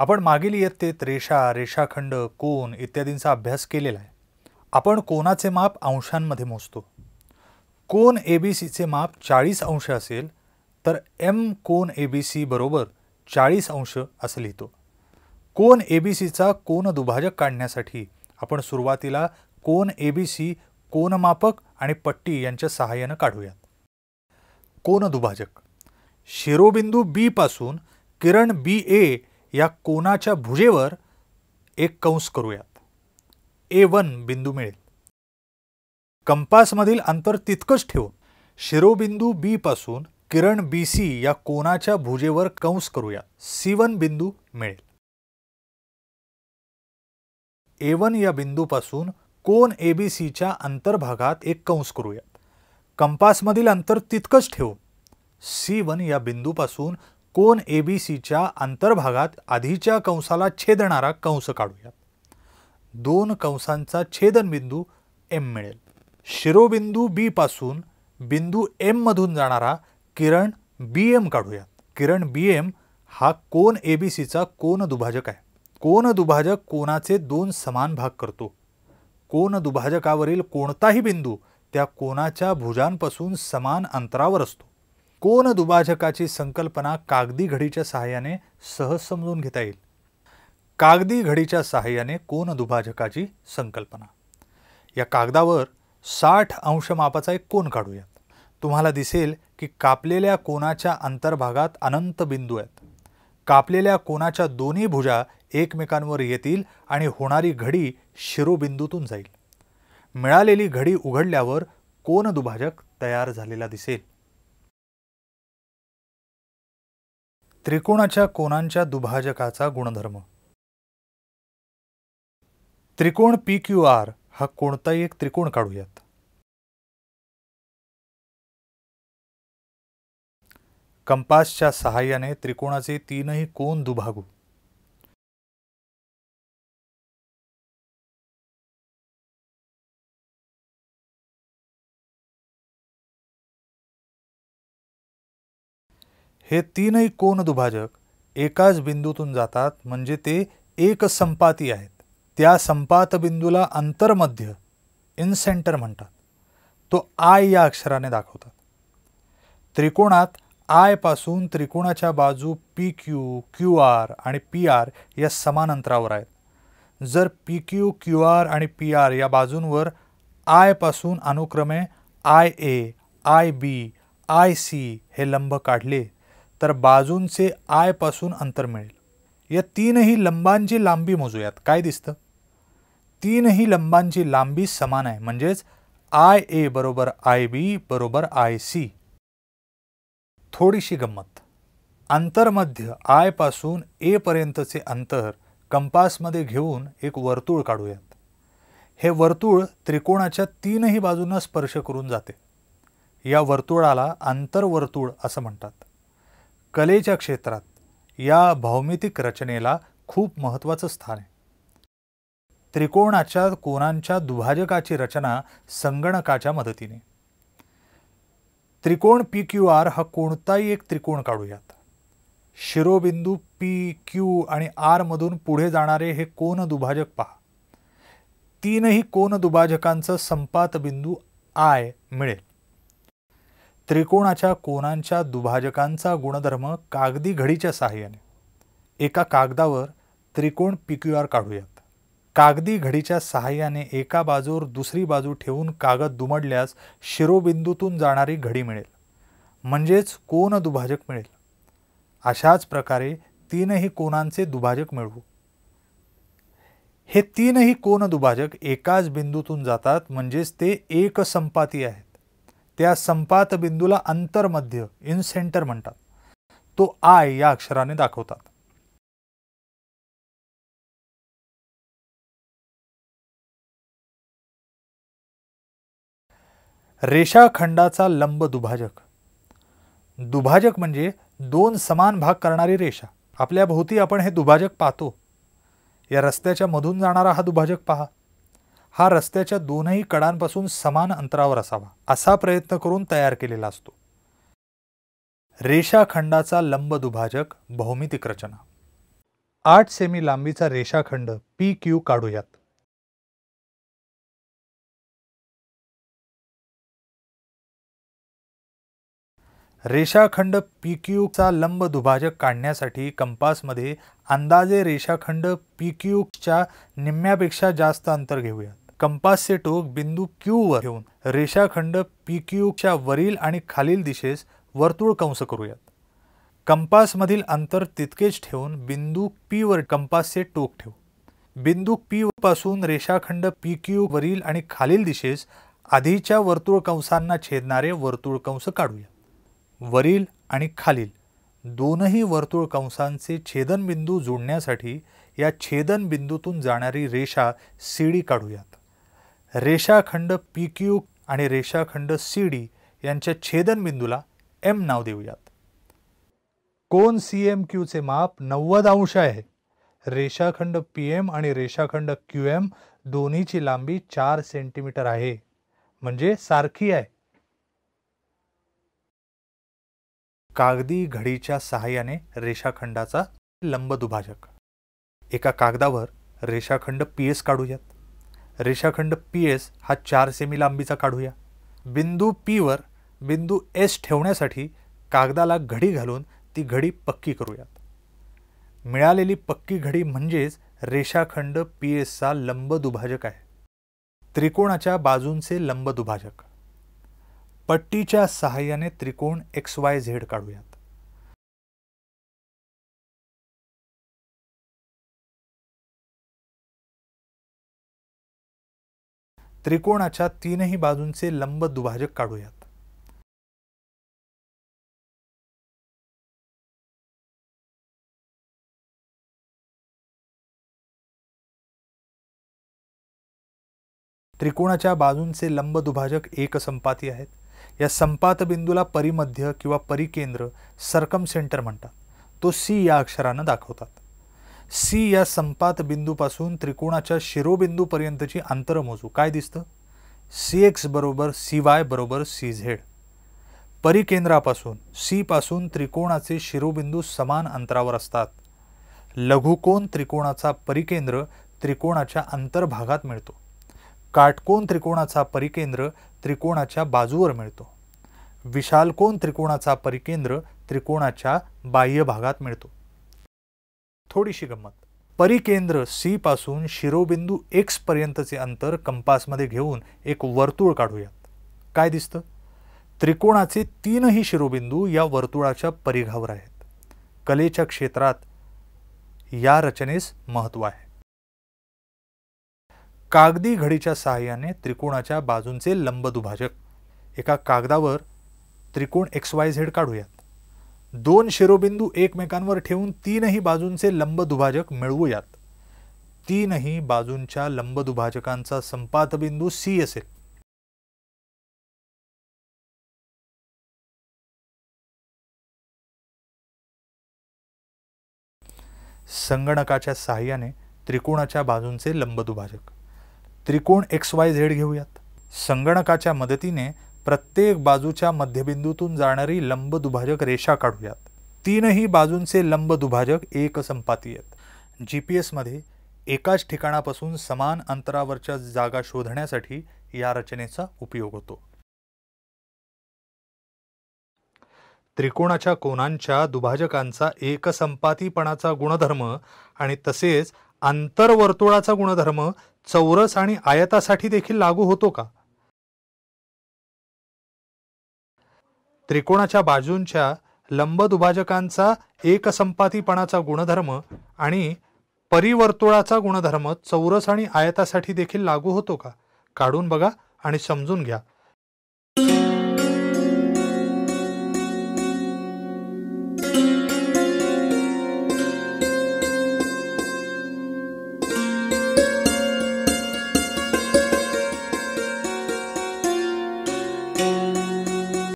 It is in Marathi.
आपण मागील इयत्तेत रेषा रेषाखंड कोन इत्यादींचा अभ्यास केलेला आहे आपण कोनाचे माप अंशांमध्ये मोजतो कोन ए बी सीचे माप चाळीस अंश असेल तर M cone A B C बरोबर चाळीस अंश असं लिहितो कोन ए बी सीचा कोन दुभाजक काढण्यासाठी आपण सुरुवातीला कोन ए बी सी कोनमापक आणि पट्टी यांच्या सहाय्यानं काढूयात कोन दुभाजक शिरोबिंदू बीपासून किरण बी ए या कोनाच्या भुजेवर एक कंस करूयात ए वन बिंदू मिळेल कंपासमधील अंतर तितकंच ठेवून शिरोबिंदू बी पासून किरण बी सी या कोनाच्या भुजेवर कंस करूया सी वन बिंदू मिळेल ए वन या बिंदूपासून कोन ए बी सीच्या अंतर्भागात एक कंस करूयात कंपासमधील अंतर तितकंच ठेवून सी वन या बिंदूपासून कोन ए बी सीच्या अंतर्भागात आधीच्या कंसाला छेदणारा कंस काढूयात दोन कंसांचा छेदनबिंदू एम मिळेल शिरोबिंदू बी पासून बिंदू एम मधून जाणारा किरण बी एम काढूयात किरण बी एम हा कोन ए बी सीचा कोन दुभाजक आहे कोन दुभाजक कोनाचे दोन समान भाग करतो कोन दुभाजकावरील कोणताही बिंदू त्या कोनाच्या भुजांपासून समान अंतरावर असतो कोण दुभाजकाची संकल्पना कागदी घडीच्या सहाय्याने सहज समजून घेता येईल कागदी घडीच्या सहाय्याने कोण दुभाजकाची संकल्पना या कागदावर साठ अंश मापाचा एक कोण काढूयात तुम्हाला दिसेल की कापलेल्या कोणाच्या अंतर्भागात अनंत बिंदू आहेत कापलेल्या कोणाच्या दोन्ही भुजा एकमेकांवर येतील आणि होणारी घडी शिरोबिंदूतून जाईल मिळालेली घडी उघडल्यावर कोण दुभाजक तयार झालेला दिसेल त्रिकोणाच्या कोणांच्या दुभाजकाचा गुणधर्म त्रिकोण पी क्यू आर हा कोणताही एक त्रिकोण काढूयात कंपासच्या सहाय्याने त्रिकोणाचे तीनही कोण दुभागू हे तीनही कोण दुभाजक एकाच बिंदूतून जातात म्हणजे ते एक संपाती आहेत त्या संपात बिंदूला अंतर्मध्य इन सेंटर म्हणतात तो आय या अक्षराने दाखवतात त्रिकोणात आयपासून त्रिकोणाच्या बाजू पी क्यू क्यू आर आणि पी आर या समान अंतरावर आहेत जर पी क्यू क्यू आर आणि पी आर या बाजूंवर आयपासून अनुक्रमे I A I B I C हे लंब काढले तर बाजूंचे आयपासून अंतर मिळेल या तीनही लंबांची लांबी मोजूयात काय दिसतं तीनही लंबांची लांबी समान आहे म्हणजेच आय ए बरोबर आय बी बरोबर आय सी थोडीशी गंमत आंतरमध्य आयपासून एपर्यंतचे अंतर कंपासमध्ये घेऊन एक वर्तुळ काढूयात हे वर्तुळ त्रिकोणाच्या तीनही बाजूंना स्पर्श करून जाते या वर्तुळाला आंतरवर्तुळ असं म्हणतात कलेच्या क्षेत्रात या भौमितिक रचनेला खूप महत्त्वाचं स्थान आहे त्रिकोणाच्या कोणांच्या दुभाजकाची रचना संगणकाच्या मदतीने त्रिकोण पी क्यू आर हा कोणताही एक त्रिकोण काढूयात शिरोबिंदू पी क्यू आणि आरमधून पुढे जाणारे हे कोण दुभाजक पहा तीनही कोण दुभाजकांचं संपातबिंदू आय मिळेल त्रिकोणाच्या कोणांच्या दुभाजकांचा गुणधर्म कागदी घडीच्या सहाय्याने एका कागदावर त्रिकोण पिक्यूआर काढूयात कागदी घडीच्या सहाय्याने एका बाजूवर दुसरी बाजू ठेवून कागद दुमडल्यास शिरोबिंदूतून जाणारी घडी मिळेल म्हणजेच कोण दुभाजक मिळेल अशाच प्रकारे तीनही कोणांचे दुभाजक मिळवू हे तीनही कोन दुभाजक एकाच बिंदूतून जातात म्हणजेच ते एकसंपाती आहेत त्या संपात बिंदूला अंतर्मध्य इन सेंटर म्हणतात तो आय या अक्षराने दाखवतात रेषाखंडाचा लंब दुभाजक दुभाजक म्हणजे दोन समान भाग करणारी रेषा आपल्या भोवती आपण हे दुभाजक पाहतो या रस्त्याच्या मधून जाणारा हा दुभाजक पहा हा रस्त्याच्या दोनही कडांपासून समान अंतरावर असावा असा प्रयत्न करून तयार केलेला असतो रेषाखंडाचा लंब दुभाजक भौमितिक रचना आठ सेमी लांबीचा रेषाखंड पी क्यू काढूयात रेषाखंड पी क्यूचा लंब दुभाजक काढण्यासाठी कंपासमध्ये अंदाजे रेषाखंड पी क्यूच्या निम्म्यापेक्षा जास्त अंतर घेऊयात कंपासचे टोक बिंदू क्यू वर घेऊन रेषाखंड पी क्यूच्या वरील आणि खालील दिशेस वर्तुळ कंस करूयात कंपासमधील अंतर तितकेच ठेवून बिंदू पीवर कंपासचे टोक ठेवू बिंदू पी पासून रेषाखंड पी क्यू वरील आणि खालील दिशेस आधीच्या वर्तुळ कंसांना छेदणारे वर्तुळ कंस काढूया वरील आणि खालील दोनही वर्तुळ कंसांचे छेदनबिंदू जोडण्यासाठी या छेदनबिंदूतून जाणारी रेषा सी डी काढूयात रेषाखंड पी क्यू आणि रेषाखंड सी डी यांच्या छेदनबिंदूला एम नाव देऊयात कोन सी एम क्यूचे माप नव्वद अंश आहे रेषाखंड पी एम आणि रेषाखंड क्यू एम दोन्हीची लांबी चार सेंटीमीटर आहे म्हणजे सारखी आहे कागदी घडीच्या सहाय्याने रेषाखंडाचा लंब दुभाजक एका कागदावर रेषाखंड पी एस काढूयात रेषाखंड पी एस हा चार सेमी लांबीचा काढूया बिंदू पीवर बिंदू एस ठेवण्यासाठी कागदाला घडी घालून ती घडी पक्की करूयात मिळालेली पक्की घडी म्हणजेच रेषाखंड पी एसचा लंब दुभाजक आहे त्रिकोणाच्या बाजूंचे लंब दुभाजक पट्टीच्या सहाय्याने त्रिकोण एक्स वाय झेड काढूयात त्रिकोणाच्या तीनही बाजूंचे लंब दुभाजक काढूयात त्रिकोणाच्या बाजूंचे लंब दुभाजक एक संपाती आहेत या संपातबिंदूला परिमध्य किंवा परिकेंद्र सरकम सेंटर म्हणतात तो सी या अक्षरानं दाखवतात सी या संपात बिंदूपासून त्रिकोणाच्या शिरोबिंदूपर्यंतची अंतर मोजू काय दिसतं सी एक्स बरोबर सी वाय बरोबर सी झेड परिकेंद्रापासून सीपासून त्रिकोणाचे शिरोबिंदू समान अंतरावर असतात लघुकोन त्रिकोणाचा परिकेंद्र त्रिकोणाच्या अंतर्भागात मिळतो काटकोन त्रिकोणाचा परिकेंद्र त्रिकोणाच्या बाजूवर मिळतो विशालकोन त्रिकोणाचा परिकेंद्र त्रिकोणाच्या बाह्य भागात मिळतो थोडीशी गंमत परिकेंद्र सी पासून शिरोबिंदू एक्स पर्यंतचे अंतर कंपासमध्ये घेऊन एक वर्तुळ काढूयात काय दिसतं त्रिकोणाचे तीनही शिरोबिंदू या वर्तुळाच्या परिघावर आहेत कलेच्या क्षेत्रात या रचनेस महत्त्व आहे कागदी घडीच्या सहाय्याने त्रिकोणाच्या बाजूंचे लंब दुभाजक एका कागदावर त्रिकोण एक्स वाय झेड काढूयात दोन शिरोबिंदू एकमेकांवर ठेवून तीनही बाजूंचे लंब दुभाजक मिळवूयात तीनही बाजूंच्या लंब दुभाजकांचा संपातबिंदू सी असेल संगणकाच्या सहाय्याने त्रिकोणाच्या बाजूंचे लंबदुभाजक त्रिकोण एक्स वाय झेड घेऊयात संगणकाच्या मदतीने प्रत्येक बाजूच्या मध्यबिंदूतून जाणारी लंब दुभाजक रेषा काढूयात तीनही बाजूंचे लंब दुभाजक एक संपाती आहेत जी पी एसमध्ये एकाच ठिकाणापासून समान अंतरावरच्या जागा शोधण्यासाठी या रचनेचा उपयोग होतो त्रिकोणाच्या कोनांच्या दुभाजकांचा एकसंपातीपणाचा गुणधर्म आणि तसेच आंतरवर्तुळाचा गुणधर्म चौरस आणि आयतासाठी देखील लागू होतो का त्रिकोणाच्या बाजूंच्या लंबदुभाजकांचा एकसंपातीपणाचा गुणधर्म आणि परिवर्तुळाचा गुणधर्म चौरस आणि आयतासाठी देखील लागू होतो का काढून बघा आणि समजून घ्या